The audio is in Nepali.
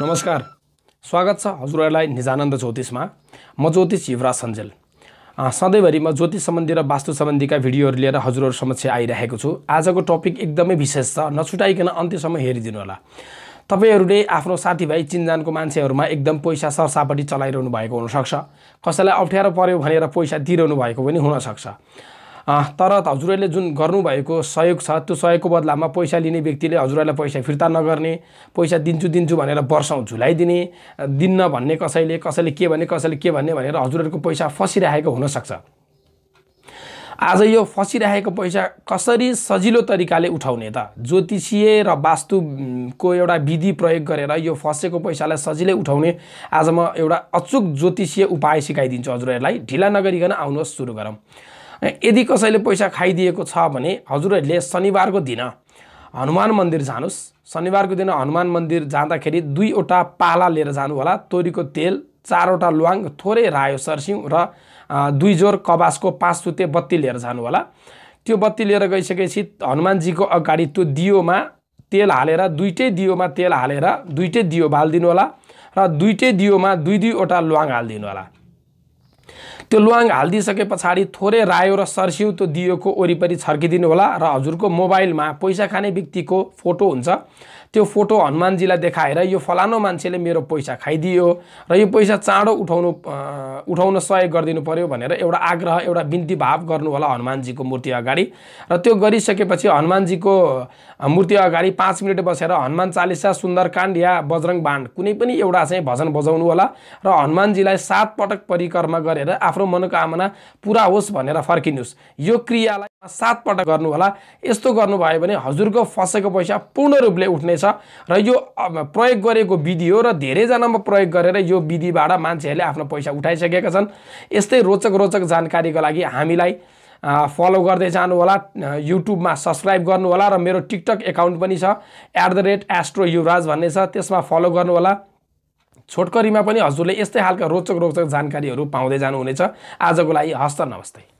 नमस्कार स्वागत छ हजुरहरूलाई निजानन्द ज्योतिषमा म ज्योतिष युवराज सञ्जेल सधैँभरि म ज्योतिष सम्बन्धी र वास्तु सम्बन्धीका भिडियोहरू लिएर हजुरहरू समक्ष आइरहेको छु आजको टपिक एकदमै विशेष छ नछुटाइकन अन्त्यसम्म हेरिदिनु होला तपाईँहरूले आफ्नो साथीभाइ चिन्जानको मान्छेहरूमा एकदम पैसा सरसापट्टि चलाइरहनु भएको हुनसक्छ कसैलाई अप्ठ्यारो पर्यो भनेर पैसा दिइरहनु भएको पनि हुनसक्छ तर हजुरहरूले जुन गर्नुभएको सहयोग छ त्यो सहयोगको बदलामा पैसा लिने व्यक्तिले हजुरहरूलाई पैसा फिर्ता नगर्ने पैसा दिन्छु दिन्छु भनेर वर्षौँ झुलाइदिने दिन्न भन्ने कसैले कसैले के भन्ने कसैले के भन्ने भनेर हजुरहरूको पैसा फसिरहेको हुनसक्छ आज यो फसिरहेको पैसा कसरी सजिलो तरिकाले उठाउने त ज्योतिषीय र वास्तुको एउटा विधि प्रयोग गरेर यो फसेको पैसालाई सजिलै उठाउने आज म एउटा अचुक ज्योतिषीय उपाय सिकाइदिन्छु हजुरहरूलाई ढिला नगरिकन आउनुहोस् सुरु गरौँ यदि कसैले पैसा खाइदिएको छ भने हजुरहरूले शनिबारको दिन हनुमान मन्दिर जानुहोस् शनिबारको दिन हनुमान मन्दिर जाँदाखेरि दुईवटा पाला लिएर जानु होला तोरीको तेल चारवटा ल्वाङ थोरै रायो सर्सिउँ र दुई जोर कबासको पाँच सुते बत्ती लिएर जानु होला त्यो बत्ती लिएर गइसकेपछि हनुमानजीको अगाडि त्यो दियोमा तेल हालेर दुइटै दियोमा तेल हालेर दुइटै दियो बालिदिनु होला र दुइटै दियोमा दुई दुईवटा ल्वाङ हालिदिनु होला त्यो ल्वाङ हालिदिइसके पछाडि थोरै रायो र सर्स्यु त्यो दियोको वरिपरि छर्किदिनु होला र हजुरको मोबाइलमा पैसा खाने व्यक्तिको फोटो हुन्छ त्यो फोटो हनुमानजीलाई देखाएर यो फलानो मान्छेले मेरो पैसा खाइदियो र यो पैसा चाँडो उठाउनु उठाउन सहयोग गरिदिनु पऱ्यो भनेर एउटा आग्रह एउटा बिन्ती भाव गर्नु होला हनुमानजीको मूर्ति अगाडि र त्यो गरिसकेपछि हनुमानजीको मूर्ति अगाडि पाँच मिनट बसेर हनुमान चालिसा सुन्दरकाण्ड या बजरङ बाण्ड कुनै पनि एउटा चाहिँ भजन बजाउनु होला र हनुमानजीलाई सात पटक परिक्रमा गरेर आफ्नो मनोकामना पुरा होस् भनेर फर्किनुहोस् यो क्रियालाई सात पटक गर्नु होला यस्तो गर्नुभयो भने हजुरको फसेको पैसा पूर्ण रूपले उठ्ने छ र यो प्रयोग गरेको विधि हो र धेरैजनामा प्रयोग गरेर यो विधिबाट मान्छेहरूले आफ्नो पैसा उठाइसकेका छन् यस्तै रोचक रोचक जानकारीको लागि हामीलाई फलो गर्दै जानुहोला युट्युबमा सब्सक्राइब गर्नुहोला र मेरो टिकटक एकाउन्ट पनि छ at the rate astro Yuvraj भन्ने छ त्यसमा फलो गर्नुहोला छोटकरीमा पनि हजुरले यस्तै खालका रोचक रोचक जानकारीहरू पाउँदै जानुहुनेछ आजको लागि हस्त नमस्ते